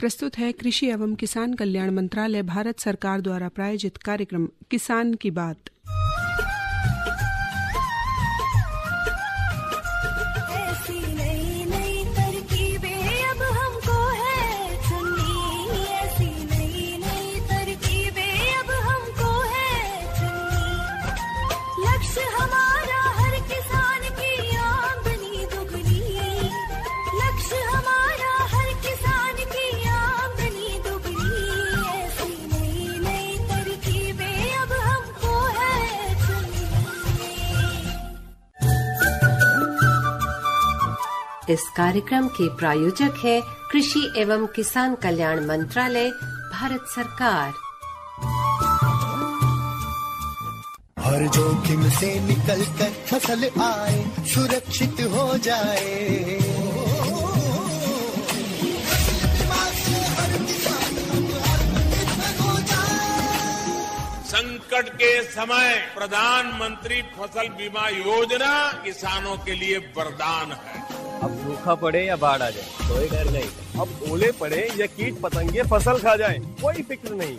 प्रस्तुत है कृषि एवं किसान कल्याण मंत्रालय भारत सरकार द्वारा प्रायोजित कार्यक्रम किसान की बात इस कार्यक्रम के प्रायोजक है कृषि एवं किसान कल्याण मंत्रालय भारत सरकार हर जोखिम से निकल कर फसल आए सुरक्षित हो जाए संकट के समय प्रधानमंत्री फसल बीमा योजना किसानों के लिए वरदान है अब सूखा पड़े या बाढ़ आ जाए कोई डर नहीं अब ओले पड़े या कीट पतंगे फसल खा जाए कोई फिक्र नहीं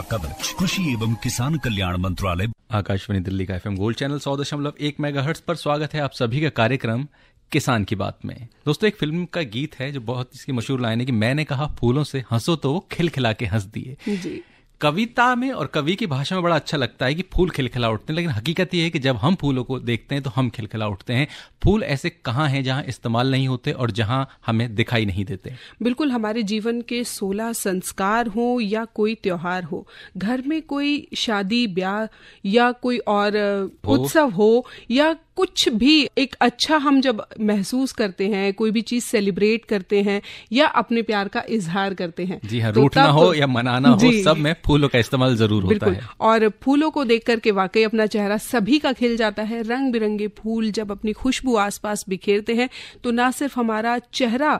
का कवच कृषि एवं किसान कल्याण मंत्रालय आकाशवाणी दिल्ली का एफएम गोल्ड चैनल सौ दशमलव एक मेगा पर स्वागत है आप सभी का कार्यक्रम किसान की बात में दोस्तों एक फिल्म का गीत है जो बहुत इसकी मशहूर लाइन है कि मैंने कहा फूलों से हंसो तो वो खिलखिला के हंस दिए कविता में और कवि की भाषा में बड़ा अच्छा लगता है कि फूल खिलखिला उठते हैं लेकिन हकीकत यह है कि जब हम फूलों को देखते हैं तो हम खिलखिला उठते हैं फूल ऐसे कहाँ हैं जहाँ इस्तेमाल नहीं होते और जहाँ हमें दिखाई नहीं देते बिल्कुल हमारे जीवन के सोलह संस्कार हो या कोई त्योहार हो घर में कोई शादी ब्याह या कोई और उत्सव हो या कुछ भी एक अच्छा हम जब महसूस करते हैं कोई भी चीज सेलिब्रेट करते हैं या अपने प्यार का इजहार करते हैं जी हाँ, तो रोटना हो या मनाना हो सब में फूलों का इस्तेमाल जरूर होता है और फूलों को देख करके वाकई अपना चेहरा सभी का खिल जाता है रंग बिरंगे फूल जब अपनी खुशबू आसपास बिखेरते हैं तो ना सिर्फ हमारा चेहरा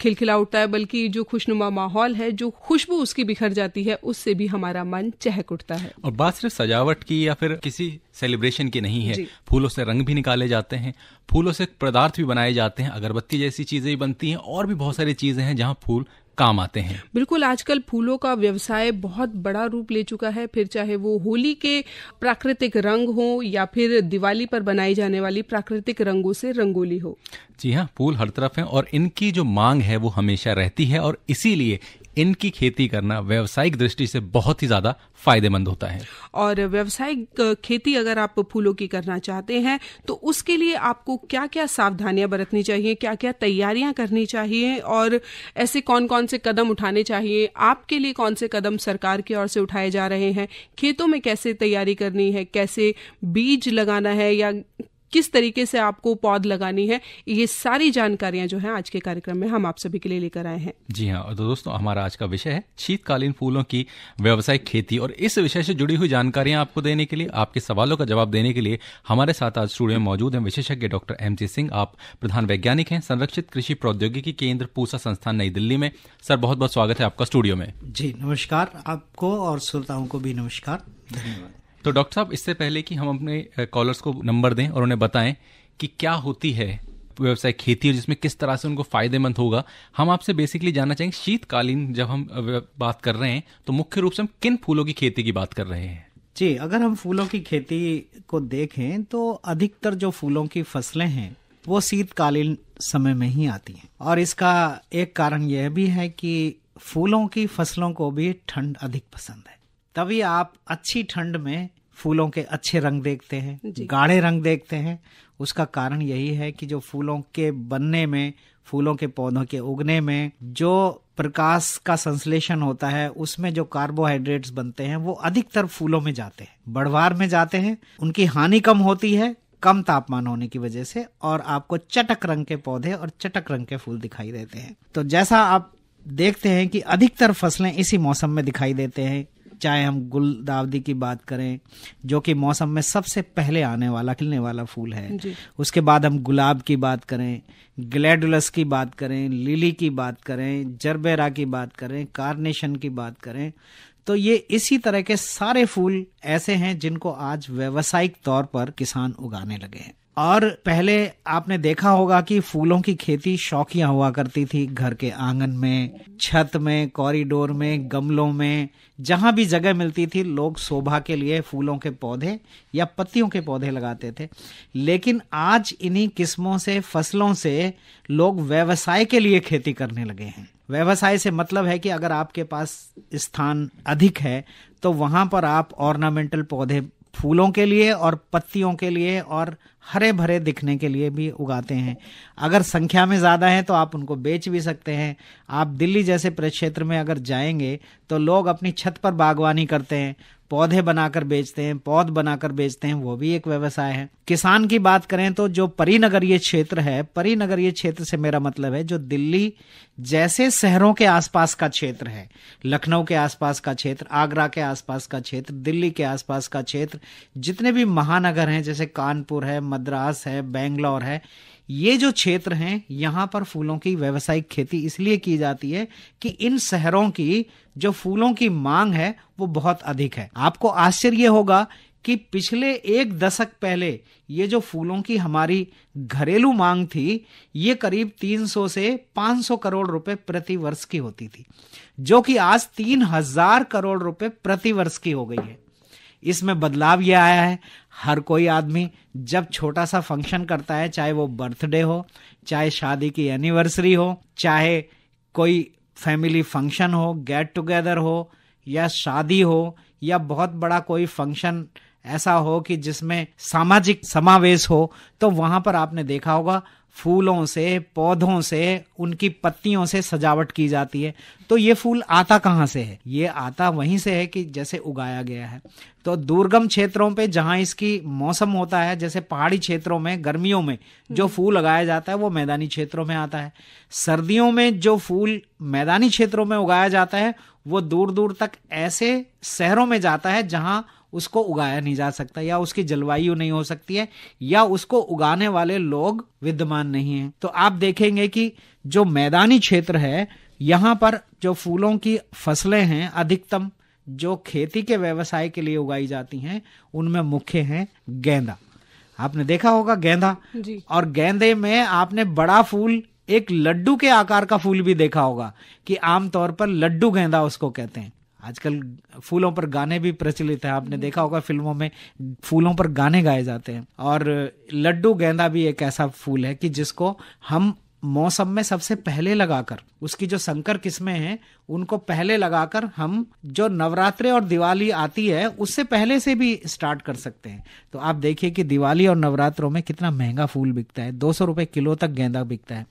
खिलखिला उठता है बल्कि जो खुशनुमा माहौल है जो खुशबू उसकी बिखर जाती है उससे भी हमारा मन चहक उठता है और बात सिर्फ सजावट की या फिर किसी सेलिब्रेशन की नहीं है फूलों से रंग भी निकाले जाते हैं फूलों से पदार्थ भी बनाए जाते हैं अगरबत्ती जैसी चीज़ें भी बनती हैं और भी बहुत सारी चीज़ें हैं जहाँ फूल काम आते हैं बिल्कुल आजकल फूलों का व्यवसाय बहुत बड़ा रूप ले चुका है फिर चाहे वो होली के प्राकृतिक रंग हो या फिर दिवाली पर बनाई जाने वाली प्राकृतिक रंगों से रंगोली हो जी हाँ फूल हर तरफ हैं और इनकी जो मांग है वो हमेशा रहती है और इसीलिए इनकी खेती करना व्यवसायिक दृष्टि से बहुत ही ज्यादा फायदेमंद होता है और व्यवसायिक खेती अगर आप फूलों की करना चाहते हैं तो उसके लिए आपको क्या क्या सावधानियां बरतनी चाहिए क्या क्या तैयारियां करनी चाहिए और ऐसे कौन कौन से कदम उठाने चाहिए आपके लिए कौन से कदम सरकार की ओर से उठाए जा रहे हैं खेतों में कैसे तैयारी करनी है कैसे बीज लगाना है या किस तरीके से आपको पौध लगानी है ये सारी जानकारियां जो है आज के कार्यक्रम में हम आप सभी के लिए लेकर आए हैं जी हाँ तो दोस्तों हमारा आज का विषय है शीतकालीन फूलों की व्यवसायिक खेती और इस विषय से जुड़ी हुई जानकारियां आपको देने के लिए आपके सवालों का जवाब देने के लिए हमारे साथ आज स्टूडियो में मौजूद है विशेषज्ञ डॉक्टर एम सिंह आप प्रधान वैज्ञानिक हैं संरक्षित कृषि प्रौद्योगिकी केंद्र पूसा संस्थान नई दिल्ली में सर बहुत बहुत स्वागत है आपका स्टूडियो में जी नमस्कार आपको और श्रोताओं को भी नमस्कार धन्यवाद तो डॉक्टर साहब इससे पहले कि हम अपने कॉलर्स को नंबर दें और उन्हें बताएं कि क्या होती है व्यवसाय खेती और जिसमें किस तरह से उनको फायदेमंद होगा हम आपसे बेसिकली जानना चाहेंगे शीतकालीन जब हम बात कर रहे हैं तो मुख्य रूप से हम किन फूलों की खेती की बात कर रहे हैं जी अगर हम फूलों की खेती को देखें तो अधिकतर जो फूलों की फसलें हैं वो शीतकालीन समय में ही आती हैं और इसका एक कारण यह भी है कि फूलों की फसलों को भी ठंड अधिक पसंद है तभी आप अच्छी ठंड में फूलों के अच्छे रंग देखते हैं गाढ़े रंग देखते हैं उसका कारण यही है कि जो फूलों के बनने में फूलों के पौधों के उगने में जो प्रकाश का संश्लेषण होता है उसमें जो कार्बोहाइड्रेट्स बनते हैं वो अधिकतर फूलों में जाते हैं बढ़वार में जाते हैं उनकी हानि कम होती है कम तापमान होने की वजह से और आपको चटक रंग के पौधे और चटक रंग के फूल दिखाई देते हैं तो जैसा आप देखते हैं कि अधिकतर फसलें इसी मौसम में दिखाई देते हैं चाहे हम गुलदावदी की बात करें जो कि मौसम में सबसे पहले आने वाला खिलने वाला फूल है उसके बाद हम गुलाब की बात करें ग्लैडुलस की बात करें लिली की बात करें जरबेरा की बात करें कार्नेशन की बात करें तो ये इसी तरह के सारे फूल ऐसे हैं जिनको आज व्यावसायिक तौर पर किसान उगाने लगे हैं और पहले आपने देखा होगा कि फूलों की खेती शौकिया हुआ करती थी घर के आंगन में छत में कॉरिडोर में गमलों में जहां भी जगह मिलती थी लोग शोभा के लिए फूलों के पौधे या पत्तियों के पौधे लगाते थे लेकिन आज इन्हीं किस्मों से फसलों से लोग व्यवसाय के लिए खेती करने लगे हैं व्यवसाय से मतलब है कि अगर आपके पास स्थान अधिक है तो वहां पर आप ऑर्नामेंटल पौधे फूलों के लिए और पत्तियों के लिए और हरे भरे दिखने के लिए भी उगाते हैं अगर संख्या में ज़्यादा है तो आप उनको बेच भी सकते हैं आप दिल्ली जैसे प्रक्षेत्र में अगर जाएंगे तो लोग अपनी छत पर बागवानी करते हैं पौधे बनाकर बेचते हैं पौध बनाकर बेचते हैं वो भी एक व्यवसाय है किसान की बात करें तो जो परिनगरीय क्षेत्र है परिनगरीय क्षेत्र से मेरा मतलब है जो दिल्ली जैसे शहरों के आसपास का क्षेत्र है लखनऊ के आसपास का क्षेत्र आगरा के आसपास का क्षेत्र दिल्ली के आसपास का क्षेत्र जितने भी महानगर हैं जैसे कानपुर है मद्रास है बेंगलोर है ये जो क्षेत्र हैं यहाँ पर फूलों की व्यवसायिक खेती इसलिए की जाती है कि इन शहरों की जो फूलों की मांग है वो बहुत अधिक है आपको आश्चर्य होगा कि पिछले एक दशक पहले ये जो फूलों की हमारी घरेलू मांग थी ये करीब 300 से 500 करोड़ रुपए प्रति वर्ष की होती थी जो कि आज 3000 करोड़ रुपए प्रति वर्ष की हो गई है इसमें बदलाव यह आया है हर कोई आदमी जब छोटा सा फंक्शन करता है चाहे वो बर्थडे हो चाहे शादी की एनिवर्सरी हो चाहे कोई फैमिली फंक्शन हो गेट टुगेदर हो या शादी हो या बहुत बड़ा कोई फंक्शन ऐसा हो कि जिसमें सामाजिक समावेश हो तो वहां पर आपने देखा होगा फूलों से पौधों से उनकी पत्तियों से सजावट की जाती है तो ये फूल आता कहाँ से है ये आता वहीं से है कि जैसे उगाया गया है तो दुर्गम क्षेत्रों पे जहाँ इसकी मौसम होता है जैसे पहाड़ी क्षेत्रों में गर्मियों में जो हम्म। फूल लगाया जाता है वो मैदानी क्षेत्रों में आता है सर्दियों में जो फूल मैदानी क्षेत्रों में उगाया जाता है वो दूर दूर तक ऐसे शहरों में जाता है जहाँ उसको उगाया नहीं जा सकता या उसकी जलवायु नहीं हो सकती है या उसको उगाने वाले लोग विद्यमान नहीं है तो आप देखेंगे कि जो मैदानी क्षेत्र है यहाँ पर जो फूलों की फसलें हैं अधिकतम जो खेती के व्यवसाय के लिए उगाई जाती हैं उनमें मुख्य हैं गेंदा आपने देखा होगा गेंदा और गेंदे में आपने बड़ा फूल एक लड्डू के आकार का फूल भी देखा होगा कि आमतौर पर लड्डू गेंदा उसको कहते हैं आजकल फूलों पर गाने भी प्रचलित है आपने देखा होगा फिल्मों में फूलों पर गाने गाए जाते हैं और लड्डू गेंदा भी एक ऐसा फूल है कि जिसको हम मौसम में सबसे पहले लगाकर उसकी जो संकर किस्में हैं उनको पहले लगाकर हम जो नवरात्रे और दिवाली आती है उससे पहले से भी स्टार्ट कर सकते हैं तो आप देखिए कि दिवाली और नवरात्रों में कितना महंगा फूल बिकता है दो सौ रुपये किलो तक गेंदा बिकता है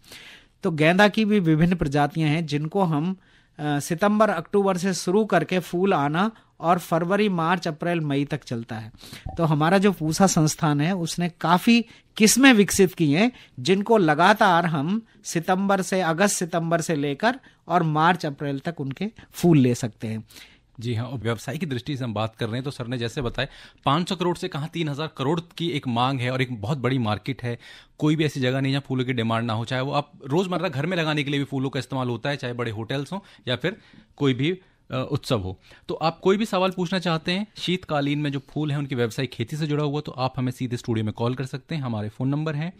तो गेंदा की भी विभिन्न प्रजातियां हैं जिनको हम सितंबर अक्टूबर से शुरू करके फूल आना और फरवरी मार्च अप्रैल मई तक चलता है तो हमारा जो पूसा संस्थान है उसने काफ़ी किस्में विकसित की हैं जिनको लगातार हम सितंबर से अगस्त सितंबर से लेकर और मार्च अप्रैल तक उनके फूल ले सकते हैं जी हाँ व्यवसाय की दृष्टि से हम बात कर रहे हैं तो सर ने जैसे बताया सौ करोड़ से कहाँ हजार करोड़ की एक मांग है और एक बहुत बड़ी मार्केट है कोई भी ऐसी जगह नहीं जहाँ फूलों की डिमांड ना हो चाहे वो आप रोज़मर्रा घर में लगाने के लिए भी फूलों का इस्तेमाल होता है चाहे बड़े होटल्स हों या फिर कोई भी उत्सव हो तो आप कोई भी सवाल पूछना चाहते हैं शीतकालीन में जो फूल हैं उनकी व्यवसाय खेती से जुड़ा हुआ तो आप हमें सीधे स्टूडियो में कॉल कर सकते हैं हमारे फ़ोन नंबर हैं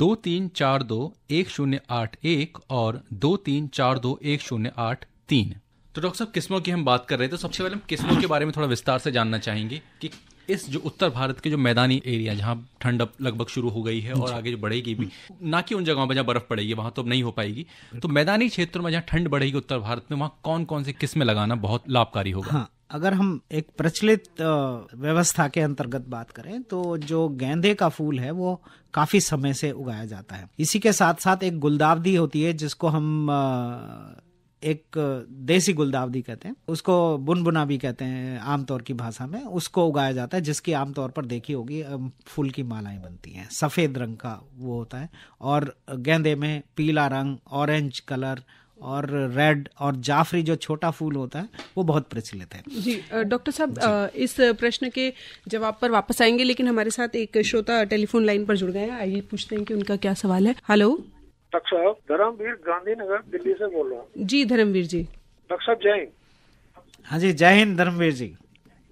दो तीन चार दो एक शून्य आठ एक और दो तीन चार दो एक शून्य आठ तीन तो डॉक्टर साहब किस्मों की हम बात कर रहे थे तो सबसे पहले हम किस्मों के बारे में थोड़ा विस्तार से जानना चाहेंगे कि इस जो उत्तर भारत के जो मैदानी एरिया जहाँ ठंड अब लगभग शुरू हो गई है और आगे जो बढ़ेगी भी हम्म। ना कि उन जगहों पर जहाँ बर्फ पड़ेगी वहाँ तो अब नहीं हो पाएगी तो मैदानी क्षेत्रों में जहाँ ठंड बढ़ेगी उत्तर भारत में वहाँ कौन कौन से किस्में लगाना बहुत लाभकारी होगा हाँ। अगर हम एक प्रचलित व्यवस्था के अंतर्गत बात करें तो जो गेंदे का फूल है वो काफी समय से उगाया जाता है इसी के साथ साथ एक गुलदावदी होती है जिसको हम एक देसी गुलदावदी कहते हैं उसको बुनबुना भी कहते हैं आमतौर की भाषा में उसको उगाया जाता है जिसकी आमतौर पर देखी होगी फूल की मालाएं बनती हैं सफ़ेद रंग का वो होता है और गेंदे में पीला रंग ऑरेंज कलर और रेड और जाफरी जो छोटा फूल होता है वो बहुत प्रचलित है जी डॉक्टर साहब इस प्रश्न के जवाब पर वापस आएंगे लेकिन हमारे साथ एक श्रोता टेलीफोन लाइन पर जुड़ गए हैं आइए पूछते हैं कि उनका क्या सवाल है हेलो डॉक्टर साहब धर्मवीर गांधीनगर दिल्ली से बोल रहा हूँ जी धर्मवीर जी डॉक्टर साहब जय हिंद हाँ जी जय हिंद धर्मवीर जी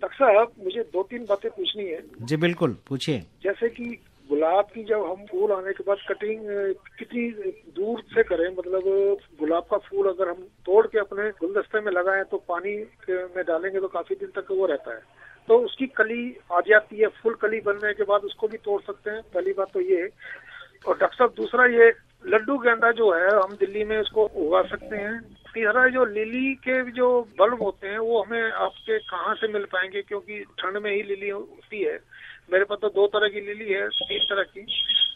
डॉक्टर साहब मुझे दो तीन बातें पूछनी है जी बिल्कुल पूछिए जैसे कि गुलाब की जब हम फूल आने के बाद कटिंग कितनी दूर से करें मतलब गुलाब का फूल अगर हम तोड़ के अपने गुलदस्ते में लगाए तो पानी में डालेंगे तो काफी दिन तक वो रहता है तो उसकी कली आ जाती है फुल कली बनने के बाद उसको भी तोड़ सकते हैं पहली बात तो ये और डॉक्टर साहब दूसरा ये लड्डू गेंदा जो है हम दिल्ली में इसको उगा सकते हैं तीसरा जो लिली के जो बल्ब होते हैं वो हमें आपके कहाँ से मिल पाएंगे क्योंकि ठंड में ही लिली होती है मेरे पास तो दो तरह की लिली है तीन तरह की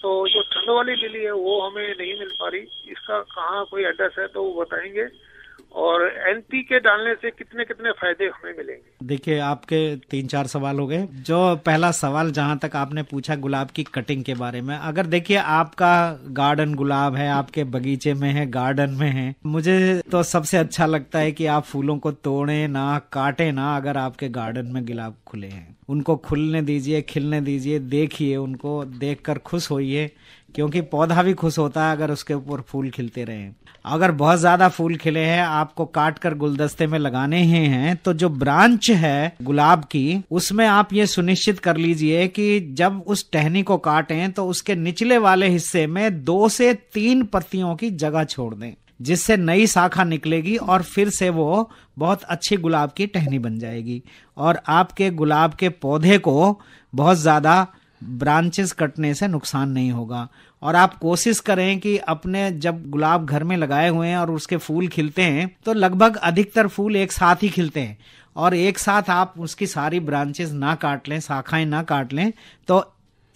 तो जो ठंड वाली लिली है वो हमें नहीं मिल पा रही इसका कहाँ कोई एड्रेस है तो वो बताएंगे और एनपीके डालने से कितने कितने फायदे हमें मिलेंगे देखिए आपके तीन चार सवाल हो गए जो पहला सवाल जहां तक आपने पूछा गुलाब की कटिंग के बारे में अगर देखिए आपका गार्डन गुलाब है आपके बगीचे में है गार्डन में है मुझे तो सबसे अच्छा लगता है कि आप फूलों को तोड़े ना काटे ना अगर आपके गार्डन में गुलाब खुले हैं उनको खुलने दीजिए खिलने दीजिए देखिए उनको देखकर खुश होइए क्योंकि पौधा भी खुश होता है अगर उसके ऊपर फूल खिलते रहे अगर बहुत ज्यादा फूल खिले हैं आपको काट कर गुलदस्ते में लगाने ही हैं तो जो ब्रांच है गुलाब की उसमें आप ये सुनिश्चित कर लीजिए कि जब उस टहनी को काटें तो उसके निचले वाले हिस्से में दो से तीन पत्तियों की जगह छोड़ दें जिससे नई शाखा निकलेगी और फिर से वो बहुत अच्छी गुलाब की टहनी बन जाएगी और आपके गुलाब के पौधे को बहुत ज्यादा ब्रांचेस कटने से नुकसान नहीं होगा और आप कोशिश करें कि अपने जब गुलाब घर में लगाए हुए हैं और उसके फूल खिलते हैं तो लगभग अधिकतर फूल एक साथ ही खिलते हैं और एक साथ आप उसकी सारी ब्रांचेस ना काट लें शाखाएं ना काट लें तो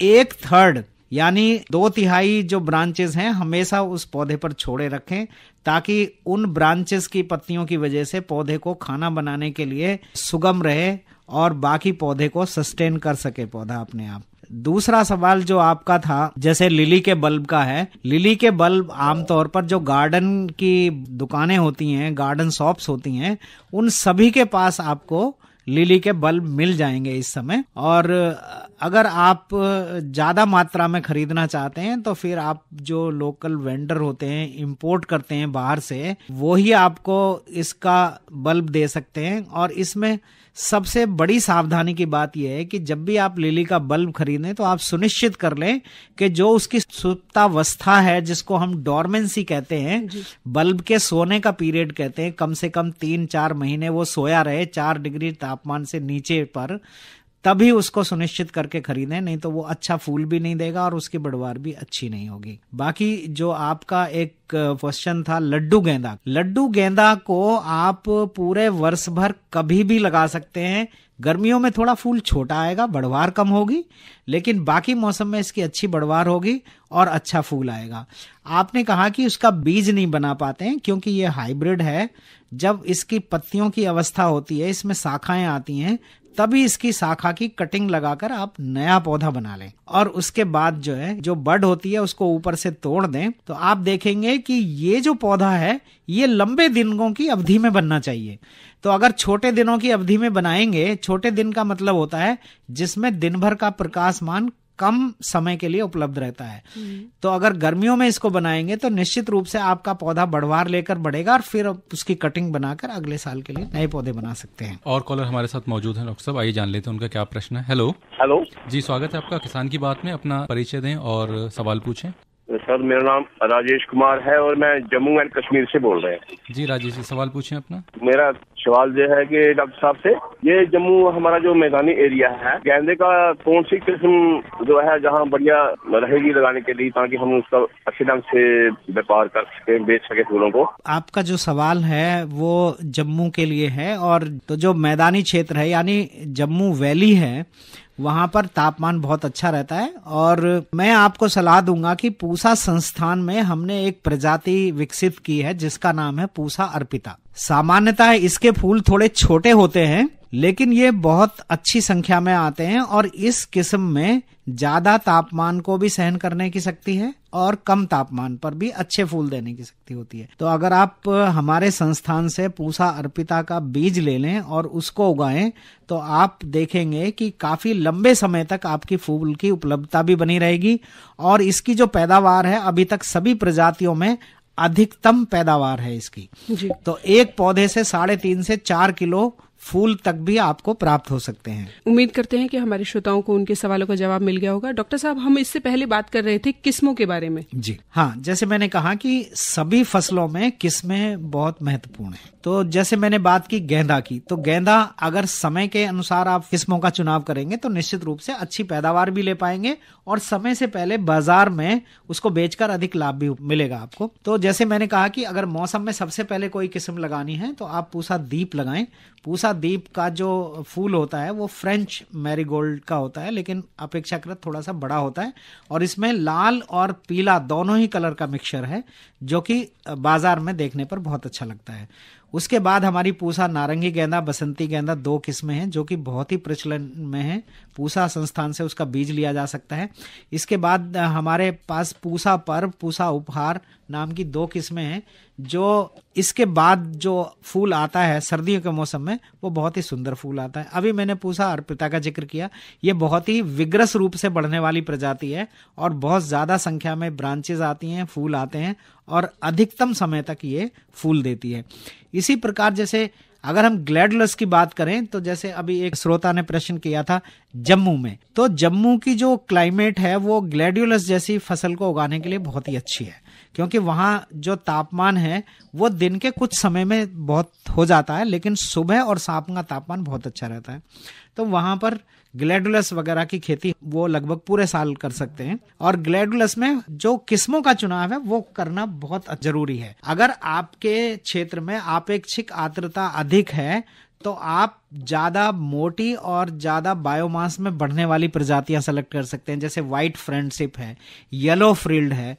एक थर्ड यानी दो तिहाई जो ब्रांचेस हैं हमेशा उस पौधे पर छोड़े रखें ताकि उन ब्रांचेस की पत्तियों की वजह से पौधे को खाना बनाने के लिए सुगम रहे और बाकी पौधे को सस्टेन कर सके पौधा अपने आप दूसरा सवाल जो आपका था जैसे लिली के बल्ब का है लिली के बल्ब आमतौर पर जो गार्डन की दुकानें होती हैं गार्डन शॉप्स होती हैं उन सभी के पास आपको लिली के बल्ब मिल जाएंगे इस समय और अगर आप ज़्यादा मात्रा में खरीदना चाहते हैं तो फिर आप जो लोकल वेंडर होते हैं इंपोर्ट करते हैं बाहर से वो ही आपको इसका बल्ब दे सकते हैं और इसमें सबसे बड़ी सावधानी की बात यह है कि जब भी आप लिली का बल्ब खरीदें तो आप सुनिश्चित कर लें कि जो उसकी सुप्तावस्था है जिसको हम डोरमेंसी कहते हैं बल्ब के सोने का पीरियड कहते हैं कम से कम तीन चार महीने वो सोया रहे चार डिग्री तापमान से नीचे पर तभी उसको सुनिश्चित करके खरीदें नहीं तो वो अच्छा फूल भी नहीं देगा और उसकी बढ़वार भी अच्छी नहीं होगी बाकी जो आपका एक क्वेश्चन था लड्डू गेंदा लड्डू गेंदा को आप पूरे वर्ष भर कभी भी लगा सकते हैं गर्मियों में थोड़ा फूल छोटा आएगा बढ़वार कम होगी लेकिन बाकी मौसम में इसकी अच्छी बढ़वार होगी और अच्छा फूल आएगा आपने कहा कि उसका बीज नहीं बना पाते हैं क्योंकि ये हाइब्रिड है जब इसकी पत्तियों की अवस्था होती है इसमें शाखाएं आती हैं तभी इसकी शाखा की कटिंग लगाकर आप नया पौधा बना लें और उसके बाद जो है जो बड होती है उसको ऊपर से तोड़ दें तो आप देखेंगे कि ये जो पौधा है ये लंबे दिनों की अवधि में बनना चाहिए तो अगर छोटे दिनों की अवधि में बनाएंगे छोटे दिन का मतलब होता है जिसमें दिन भर का प्रकाशमान कम समय के लिए उपलब्ध रहता है हम्म। तो अगर गर्मियों में इसको बनाएंगे तो निश्चित रूप से आपका पौधा बढ़वार लेकर बढ़ेगा और फिर उसकी कटिंग बनाकर अगले साल के लिए नए पौधे बना सकते हैं और कॉलर हमारे साथ मौजूद है डॉक्टर साहब आइए जान लेते हैं उनका क्या प्रश्न है हेलो हेलो जी स्वागत है आपका किसान की बात में अपना परिचय दें और सवाल पूछें सर मेरा नाम राजेश कुमार है और मैं जम्मू एंड कश्मीर से बोल रहे हैं जी राजेश जी सवाल पूछे अपना मेरा सवाल जो है कि डॉक्टर साहब से ये जम्मू हमारा जो मैदानी एरिया है गेंदे का कौन सी किस्म जो है जहाँ बढ़िया रहेगी लगाने के लिए ताकि हम उसका अच्छे ढंग से व्यापार कर सके बेच सके फूलों को आपका जो सवाल है वो जम्मू के लिए है और तो जो मैदानी क्षेत्र है यानी जम्मू वैली है वहाँ पर तापमान बहुत अच्छा रहता है और मैं आपको सलाह दूंगा कि पूसा संस्थान में हमने एक प्रजाति विकसित की है जिसका नाम है पूसा अर्पिता सामान्यतः इसके फूल थोड़े छोटे होते हैं लेकिन ये बहुत अच्छी संख्या में आते हैं और इस किस्म में ज्यादा तापमान को भी सहन करने की शक्ति है और कम तापमान पर भी अच्छे फूल देने की शक्ति होती है तो अगर आप हमारे संस्थान से पूसा अर्पिता का बीज ले लें और उसको उगाएं तो आप देखेंगे कि काफी लंबे समय तक आपकी फूल की उपलब्धता भी बनी रहेगी और इसकी जो पैदावार है अभी तक सभी प्रजातियों में अधिकतम पैदावार है इसकी जी। तो एक पौधे से साढ़े तीन से चार किलो फूल तक भी आपको प्राप्त हो सकते हैं उम्मीद करते हैं कि हमारे श्रोताओं को उनके सवालों का जवाब मिल गया होगा डॉक्टर साहब हम इससे पहले बात कर रहे थे किस्मों के बारे में जी हाँ जैसे मैंने कहा कि सभी फसलों में किस्में बहुत महत्वपूर्ण है तो जैसे मैंने बात की गेंदा की तो गेंदा अगर समय के अनुसार आप किस्मों का चुनाव करेंगे तो निश्चित रूप से अच्छी पैदावार भी ले पाएंगे और समय से पहले बाजार में उसको बेचकर अधिक लाभ भी मिलेगा आपको तो जैसे मैंने कहा कि अगर मौसम में सबसे पहले कोई किस्म लगानी है तो आप पूसा दीप लगाएं पूसा दीप का जो फूल होता है वो फ्रेंच मैरीगोल्ड का होता है लेकिन अपेक्षाकृत थोड़ा सा बड़ा होता है और इसमें लाल और पीला दोनों ही कलर का मिक्सचर है जो कि बाजार में देखने पर बहुत अच्छा लगता है उसके बाद हमारी पूसा नारंगी गेंदा बसंती गेंदा दो किस्में हैं जो कि बहुत ही प्रचलन में है पूसा संस्थान से उसका बीज लिया जा सकता है इसके बाद हमारे पास पूसा पर्व पूसा उपहार नाम की दो किस्में हैं जो इसके बाद जो फूल आता है सर्दियों के मौसम में वो बहुत ही सुंदर फूल आता है अभी मैंने पूसा अर्पिता का जिक्र किया ये बहुत ही विग्रस रूप से बढ़ने वाली प्रजाति है और बहुत ज़्यादा संख्या में ब्रांचेज आती हैं फूल आते हैं और अधिकतम समय तक ये फूल देती है इसी प्रकार जैसे अगर हम ग्लैडलस की बात करें तो जैसे अभी एक श्रोता ने प्रश्न किया था जम्मू में तो जम्मू की जो क्लाइमेट है वो ग्लैडुलस जैसी फसल को उगाने के लिए बहुत ही अच्छी है क्योंकि वहाँ जो तापमान है वो दिन के कुछ समय में बहुत हो जाता है लेकिन सुबह और शाम का तापमान बहुत अच्छा रहता है तो वहाँ पर ग्लैडुलस वगैरह की खेती वो लगभग पूरे साल कर सकते हैं और ग्लैडुलस में जो किस्मों का चुनाव है वो करना बहुत जरूरी है अगर आपके क्षेत्र में आपेक्षिक आर्द्रता अधिक है तो आप ज्यादा मोटी और ज्यादा बायोमास में बढ़ने वाली प्रजातियां सेलेक्ट कर सकते हैं जैसे व्हाइट फ्रेंडशिप है येलो फ्रील्ड है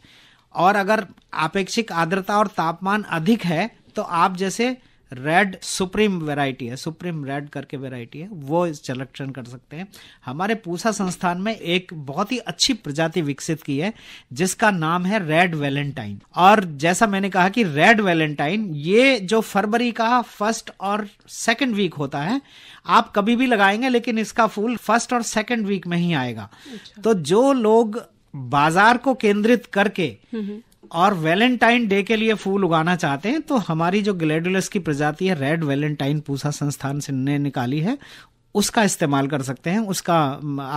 और अगर आपेक्षिक आर्द्रता और तापमान अधिक है तो आप जैसे रेड सुप्रीम वेराइटी है सुप्रीम रेड करके वेराइटी है वो सिलेक्शन कर सकते हैं हमारे पूसा संस्थान में एक बहुत ही अच्छी प्रजाति विकसित की है जिसका नाम है रेड वेलेंटाइन और जैसा मैंने कहा कि रेड वैलेंटाइन ये जो फरवरी का फर्स्ट और सेकेंड वीक होता है आप कभी भी लगाएंगे लेकिन इसका फूल फर्स्ट और सेकेंड वीक में ही आएगा अच्छा। तो जो लोग बाजार को केंद्रित करके हम्म, हम्म। और वैलेंटाइन डे के लिए फूल उगाना चाहते हैं तो हमारी जो ग्लेडुलस की प्रजाति है रेड वैलेंटाइन पूसा संस्थान से ने निकाली है उसका इस्तेमाल कर सकते हैं उसका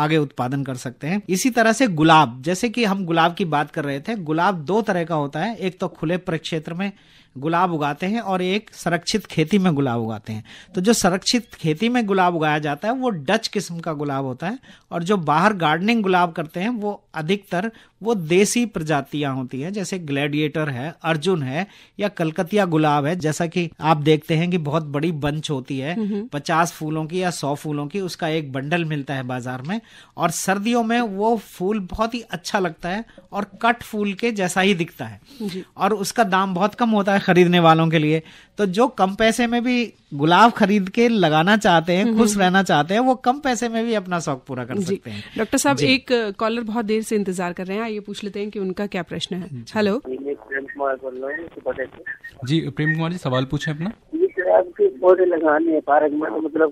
आगे उत्पादन कर सकते हैं इसी तरह से गुलाब जैसे कि हम गुलाब की बात कर रहे थे गुलाब दो तरह का होता है एक तो खुले प्रक्षेत्र में गुलाब उगाते हैं और एक संरक्षित खेती में गुलाब उगाते हैं तो जो संरक्षित खेती में गुलाब उगाया जाता है वो डच किस्म का गुलाब होता है और जो बाहर गार्डनिंग गुलाब करते हैं वो अधिकतर वो देसी प्रजातियां होती हैं जैसे ग्लेडिएटर है अर्जुन है या कलकतिया गुलाब है जैसा कि आप देखते हैं कि बहुत बड़ी बंच होती है हम्म हम्म। पचास फूलों की या सौ फूलों की उसका एक बंडल मिलता है बाजार में और सर्दियों में वो फूल बहुत ही अच्छा लगता है और कट फूल के जैसा ही दिखता है और उसका दाम बहुत कम होता है है खरीदने वालों के लिए तो जो कम पैसे में भी गुलाब खरीद के लगाना चाहते हैं खुश रहना चाहते हैं वो कम पैसे में भी अपना शौक पूरा कर सकते हैं डॉक्टर साहब एक कॉलर बहुत देर से इंतजार कर रहे हैं आइए पूछ लेते हैं कि उनका क्या प्रश्न है हेलो प्रेम कुमार बोल जी प्रेम कुमार जी सवाल पूछे अपना मतलब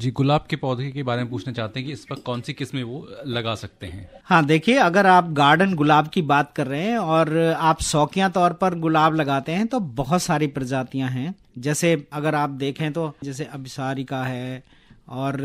जी गुलाब के पौधे के बारे में पूछना चाहते हैं कि इस पर कौन सी किस्में वो लगा सकते हैं हाँ देखिए अगर आप गार्डन गुलाब की बात कर रहे हैं और आप शौकिया तौर पर गुलाब लगाते हैं तो बहुत सारी प्रजातियां हैं जैसे अगर आप देखें तो जैसे अभिसारिका है और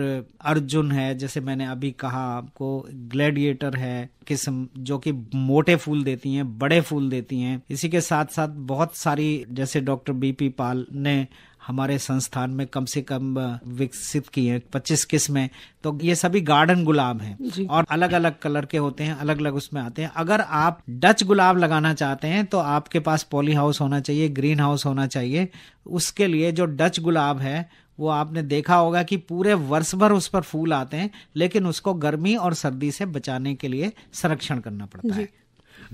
अर्जुन है जैसे मैंने अभी कहा आपको ग्लैडिएटर है किस्म जो कि मोटे फूल देती हैं बड़े फूल देती हैं इसी के साथ साथ बहुत सारी जैसे डॉक्टर बीपी पाल ने हमारे संस्थान में कम से कम विकसित की है पच्चीस किस्में तो ये सभी गार्डन गुलाब हैं और अलग अलग कलर के होते हैं अलग अलग उसमें आते हैं अगर आप डच गुलाब लगाना चाहते हैं तो आपके पास पॉली हाउस होना चाहिए ग्रीन हाउस होना चाहिए उसके लिए जो डच गुलाब है वो आपने देखा होगा कि पूरे वर्ष भर उस पर फूल आते हैं लेकिन उसको गर्मी और सर्दी से बचाने के लिए संरक्षण करना पड़ता है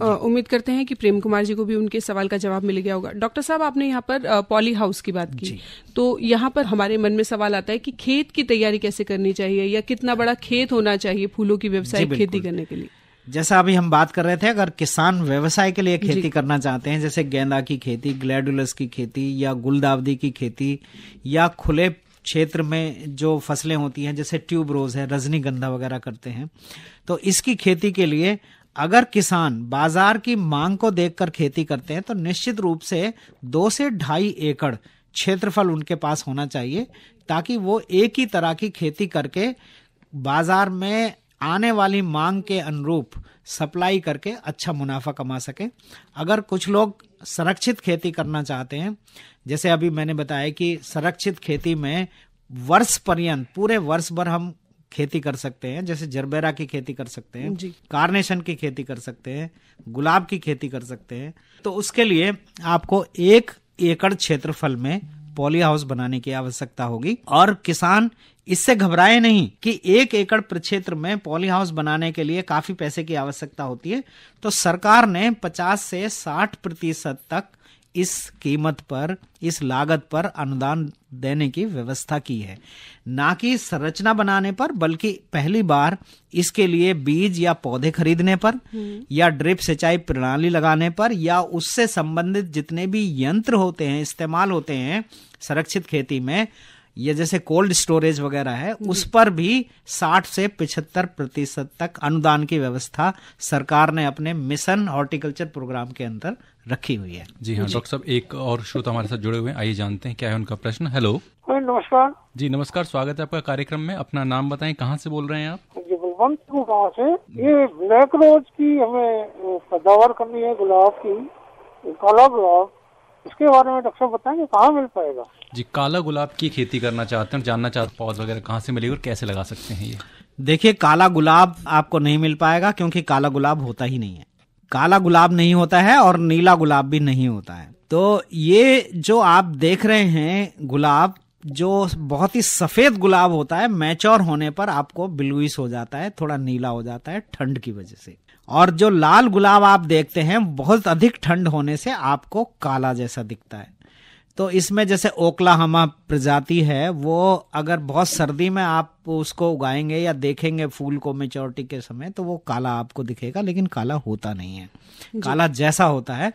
उम्मीद करते हैं कि प्रेम कुमार जी को भी उनके सवाल का जवाब मिल गया होगा डॉक्टर साहब आपने यहाँ पर पॉली हाउस की बात की तो यहाँ पर हमारे मन में सवाल आता है कि खेत की तैयारी कैसे करनी चाहिए या कितना बड़ा खेत होना चाहिए फूलों की व्यवसाय खेती करने के लिए जैसा अभी हम बात कर रहे थे अगर किसान व्यवसाय के लिए खेती करना चाहते हैं जैसे गेंदा की खेती ग्लैडुलस की खेती या गुलदावदी की खेती या खुले क्षेत्र में जो फसलें होती हैं जैसे ट्यूब रोज है रजनीगंधा वगैरह करते हैं तो इसकी खेती के लिए अगर किसान बाजार की मांग को देखकर खेती करते हैं तो निश्चित रूप से दो से ढाई एकड़ क्षेत्रफल उनके पास होना चाहिए ताकि वो एक ही तरह की खेती करके बाजार में आने वाली मांग के अनुरूप सप्लाई करके अच्छा मुनाफा कमा सके अगर कुछ लोग संरक्षित खेती करना चाहते हैं जैसे अभी मैंने बताया कि संरक्षित खेती में वर्ष पर्यंत पूरे वर्ष भर हम खेती कर सकते हैं जैसे जरबेरा की खेती कर सकते हैं कार्नेशन की खेती कर सकते हैं गुलाब की खेती कर सकते हैं तो उसके लिए आपको एक एकड़ क्षेत्रफल में पॉली हाउस बनाने की आवश्यकता होगी और किसान इससे घबराए नहीं कि एक एकड़ प्रक्षेत्र में पॉली हाउस बनाने के लिए काफी पैसे की आवश्यकता होती है तो सरकार ने 50 से 60 प्रतिशत तक इस कीमत पर इस लागत पर अनुदान देने की व्यवस्था की है ना कि संरचना बनाने पर बल्कि पहली बार इसके लिए बीज या पौधे खरीदने पर हम्म। या ड्रिप सिंचाई प्रणाली लगाने पर या उससे संबंधित जितने भी यंत्र होते हैं इस्तेमाल होते हैं संरक्षित खेती में ये जैसे कोल्ड स्टोरेज वगैरह है उस पर भी 60 से 75 प्रतिशत तक अनुदान की व्यवस्था सरकार ने अपने मिशन हॉर्टिकल्चर प्रोग्राम के अंदर रखी हुई है जी हाँ डॉक्टर साहब एक और श्रोता हमारे साथ जुड़े हुए हैं आइए जानते हैं क्या है उनका प्रश्न हेलो हाँ, नमस्कार जी नमस्कार स्वागत है आपका कार्यक्रम में अपना नाम बताएं कहाँ से बोल रहे हैं आप से ये ब्लैक रोज की हमें पैदावार करनी है गुलाब की काला गुलाब उसके बारे में डॉक्टर बताएंगे कहाँ मिल पाएगा जी काला गुलाब की खेती करना चाहते हैं जानना चाहते पौध वगैरह कहाँ से मिलेगी और कैसे लगा सकते हैं ये देखिए काला गुलाब आपको नहीं मिल पाएगा क्योंकि काला गुलाब होता ही नहीं है काला गुलाब नहीं होता है और नीला गुलाब भी नहीं होता है तो ये जो आप देख रहे हैं गुलाब जो बहुत ही सफेद गुलाब होता है मैच्योर होने पर आपको बिलुइस हो जाता है थोड़ा नीला हो जाता है ठंड की वजह से और जो लाल गुलाब आप देखते हैं बहुत अधिक ठंड होने से आपको काला जैसा दिखता है तो इसमें जैसे ओकला हमा प्रजाति है वो अगर बहुत सर्दी में आप उसको उगाएंगे या देखेंगे फूल को मेचोरिटी के समय तो वो काला आपको दिखेगा लेकिन काला होता नहीं है काला जैसा होता है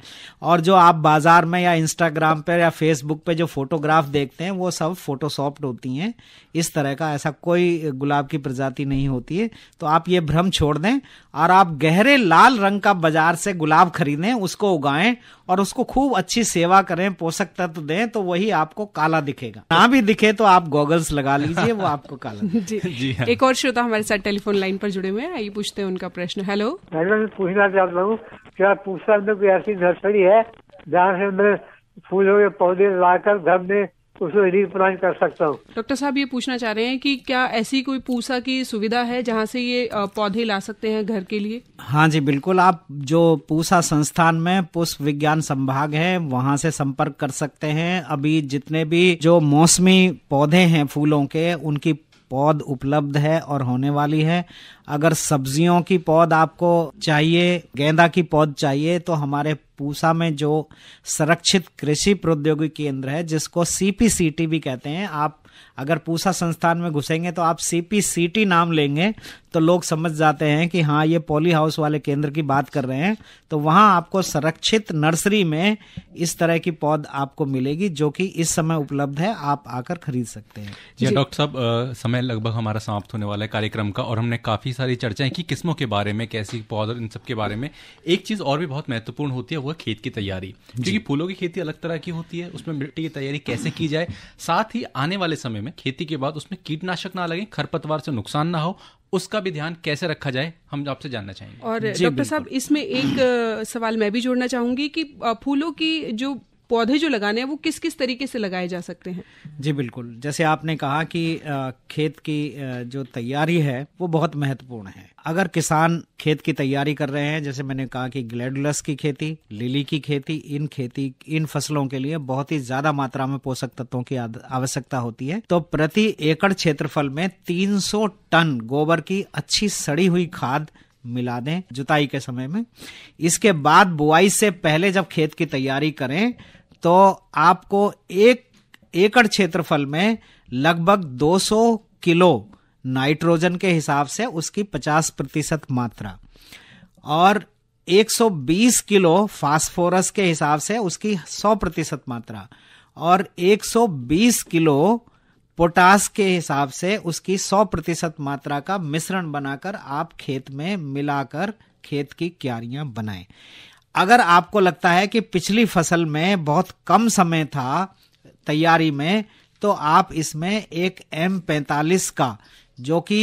और जो आप बाजार में या इंस्टाग्राम पर या फेसबुक पे जो फोटोग्राफ देखते हैं वो सब फोटोशॉप्ड होती हैं इस तरह का ऐसा कोई गुलाब की प्रजाति नहीं होती है तो आप ये भ्रम छोड़ दें और आप गहरे लाल रंग का बाजार से गुलाब खरीदें उसको उगाएं और उसको खूब अच्छी सेवा करें पोषक तत्व दें तो वही आपको काला दिखेगा ना भी दिखे तो आप गॉगल्स लगा लीजिए वो आपको काला जी, जी हाँ। एक और श्रोता हमारे साथ टेलीफोन लाइन पर जुड़े हुए हैं आइए पूछते हैं उनका प्रश्न हेलो मैडम पूछना चाहता हूँ क्या पूछा में कोई ऐसी नर्सरी है जहाँ से मैं फूलों के पौधे लाकर घर में उसमें कर सकता हूँ डॉक्टर साहब ये पूछना चाह रहे हैं कि क्या ऐसी कोई पूसा की सुविधा है जहाँ से ये पौधे ला सकते हैं घर के लिए हाँ जी बिल्कुल आप जो पूसा संस्थान में पुष्प विज्ञान संभाग है वहाँ से संपर्क कर सकते हैं अभी जितने भी जो मौसमी पौधे हैं फूलों के उनकी पौध उपलब्ध है और होने वाली है अगर सब्जियों की पौध आपको चाहिए गेंदा की पौध चाहिए तो हमारे पूसा में जो संरक्षित कृषि प्रौद्योगिकी केंद्र है जिसको सीपीसीटी भी कहते हैं आप अगर पूसा संस्थान में घुसेंगे तो आप सीपीसीटी नाम लेंगे तो लोग समझ जाते हैं कि हाँ ये पॉली हाउस वाले केंद्र की बात कर रहे हैं तो वहाँ आपको संरक्षित नर्सरी में इस तरह की पौध आपको मिलेगी जो कि इस समय उपलब्ध है आप आकर खरीद सकते हैं जी, जी। डॉक्टर साहब समय लगभग हमारा समाप्त होने वाला है कार्यक्रम का और हमने काफ़ी सारी चर्चाएं की किस्मों के बारे में कैसी पौध इन सब के बारे में एक चीज़ और भी बहुत महत्वपूर्ण होती है वो है खेत की तैयारी क्योंकि फूलों की खेती अलग तरह की होती है उसमें मिट्टी की तैयारी कैसे की जाए साथ ही आने वाले समय में खेती के बाद उसमें कीटनाशक ना लगे खरपतवार से नुकसान ना हो उसका भी ध्यान कैसे रखा जाए हम आपसे जानना चाहेंगे और डॉक्टर साहब इसमें एक सवाल मैं भी जोड़ना चाहूंगी कि फूलों की जो पौधे जो लगाने हैं वो किस किस तरीके से लगाए जा सकते हैं जी बिल्कुल जैसे आपने कहा कि खेत की जो तैयारी है वो बहुत महत्वपूर्ण है अगर किसान खेत की तैयारी कर रहे हैं जैसे मैंने कहा कि ग्लेडुलस की खेती लिली की खेती इन खेती इन फसलों के लिए बहुत ही ज्यादा मात्रा में पोषक तत्वों की आवश्यकता होती है तो प्रति एकड़ क्षेत्रफल में तीन टन गोबर की अच्छी सड़ी हुई खाद मिला दें जुताई के समय में इसके बाद बुआई से पहले जब खेत की तैयारी करें तो आपको एक एकड़ क्षेत्रफल में लगभग 200 किलो नाइट्रोजन के हिसाब से उसकी 50 प्रतिशत मात्रा और 120 किलो फास्फोरस के हिसाब से उसकी 100 प्रतिशत मात्रा और 120 किलो पोटास के हिसाब से उसकी 100 प्रतिशत मात्रा का मिश्रण बनाकर आप खेत में मिलाकर खेत की क्यारियां बनाएं अगर आपको लगता है कि पिछली फसल में बहुत कम समय था तैयारी में तो आप इसमें एक एम पैंतालीस का जो कि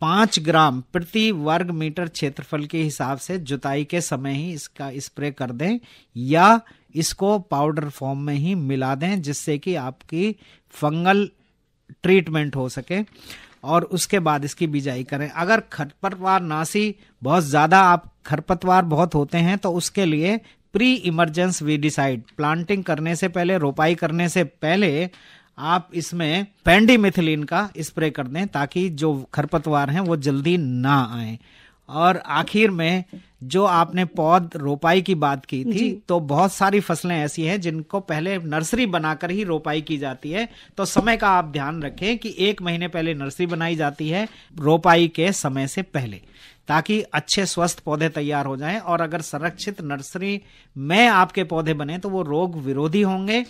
पाँच ग्राम प्रति वर्ग मीटर क्षेत्रफल के हिसाब से जुताई के समय ही इसका स्प्रे कर दें या इसको पाउडर फॉर्म में ही मिला दें जिससे कि आपकी फंगल ट्रीटमेंट हो सके और उसके बाद इसकी बिजाई करें अगर खरपतवार नासी बहुत ज़्यादा आप खरपतवार बहुत होते हैं तो उसके लिए प्री इमरजेंस वीडिसाइड प्लांटिंग करने से पहले रोपाई करने से पहले आप इसमें पेंडीमिथिलीन का स्प्रे कर दें ताकि जो खरपतवार हैं वो जल्दी ना आए और आखिर में जो आपने पौध रोपाई की बात की थी तो बहुत सारी फसलें ऐसी हैं जिनको पहले नर्सरी बनाकर ही रोपाई की जाती है तो समय का आप ध्यान रखें कि एक महीने पहले नर्सरी बनाई जाती है रोपाई के समय से पहले ताकि अच्छे स्वस्थ पौधे तैयार हो जाएं और अगर संरक्षित नर्सरी में आपके पौधे बने तो वो रोग विरोधी होंगे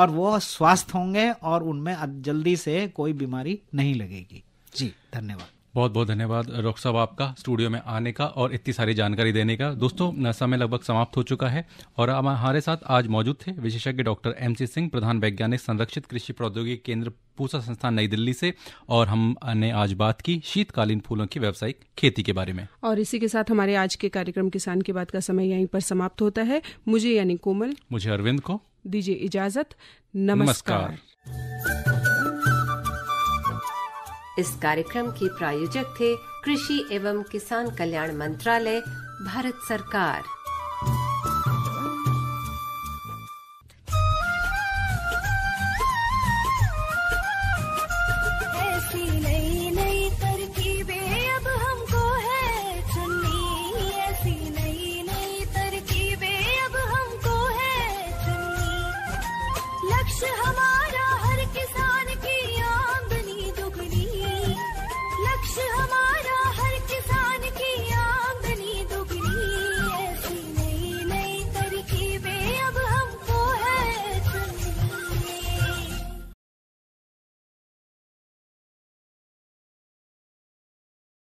और वो स्वस्थ होंगे और उनमें जल्दी से कोई बीमारी नहीं लगेगी जी धन्यवाद बहुत बहुत धन्यवाद डॉक्टर साहब आपका स्टूडियो में आने का और इतनी सारी जानकारी देने का दोस्तों समय लगभग समाप्त हो चुका है और हमारे साथ आज मौजूद थे विशेषज्ञ डॉक्टर एम सी सिंह प्रधान वैज्ञानिक संरक्षित कृषि प्रौद्योगिकी केंद्र पूसा संस्थान नई दिल्ली से और हमने आज बात की शीतकालीन फूलों की व्यावसायिक खेती के बारे में और इसी के साथ हमारे आज के कार्यक्रम किसान की बात का समय यहीं पर समाप्त होता है मुझे यानी कोमल मुझे अरविंद को दीजिए इजाजत नमस्कार, नमस्कार। इस कार्यक्रम के प्रायोजक थे कृषि एवं किसान कल्याण मंत्रालय भारत सरकार